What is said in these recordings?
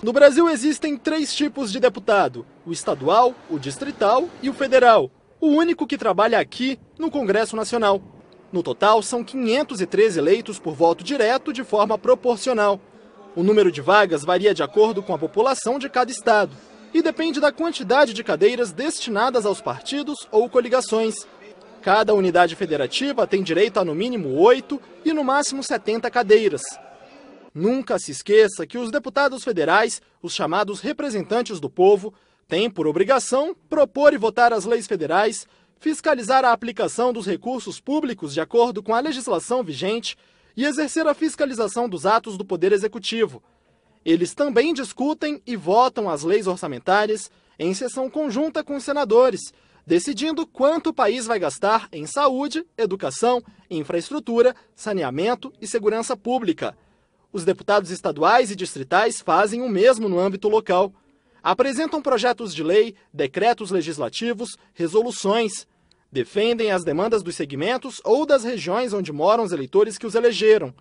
No Brasil existem três tipos de deputado: o estadual, o distrital e o federal. O único que trabalha aqui no Congresso Nacional. No total, são 503 eleitos por voto direto de forma proporcional. O número de vagas varia de acordo com a população de cada estado e depende da quantidade de cadeiras destinadas aos partidos ou coligações. Cada unidade federativa tem direito a no mínimo 8 e no máximo 70 cadeiras. Nunca se esqueça que os deputados federais, os chamados representantes do povo, têm por obrigação propor e votar as leis federais, fiscalizar a aplicação dos recursos públicos de acordo com a legislação vigente e exercer a fiscalização dos atos do Poder Executivo. Eles também discutem e votam as leis orçamentárias em sessão conjunta com os senadores, decidindo quanto o país vai gastar em saúde, educação, infraestrutura, saneamento e segurança pública. Os deputados estaduais e distritais fazem o mesmo no âmbito local. Apresentam projetos de lei, decretos legislativos, resoluções. Defendem as demandas dos segmentos ou das regiões onde moram os eleitores que os elegeram.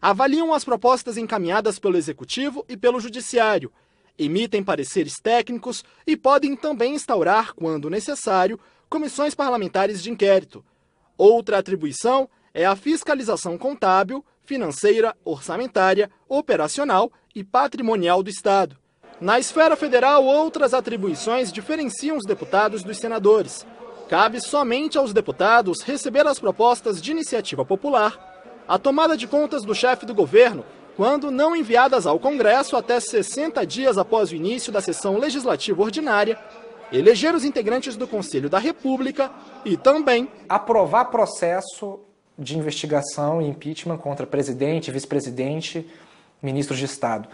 Avaliam as propostas encaminhadas pelo Executivo e pelo Judiciário. Emitem pareceres técnicos e podem também instaurar, quando necessário, comissões parlamentares de inquérito. Outra atribuição é a fiscalização contábil financeira, orçamentária, operacional e patrimonial do Estado. Na esfera federal, outras atribuições diferenciam os deputados dos senadores. Cabe somente aos deputados receber as propostas de iniciativa popular, a tomada de contas do chefe do governo quando não enviadas ao Congresso até 60 dias após o início da sessão legislativa ordinária, eleger os integrantes do Conselho da República e também aprovar processo de investigação e impeachment contra presidente, vice-presidente, ministros de Estado.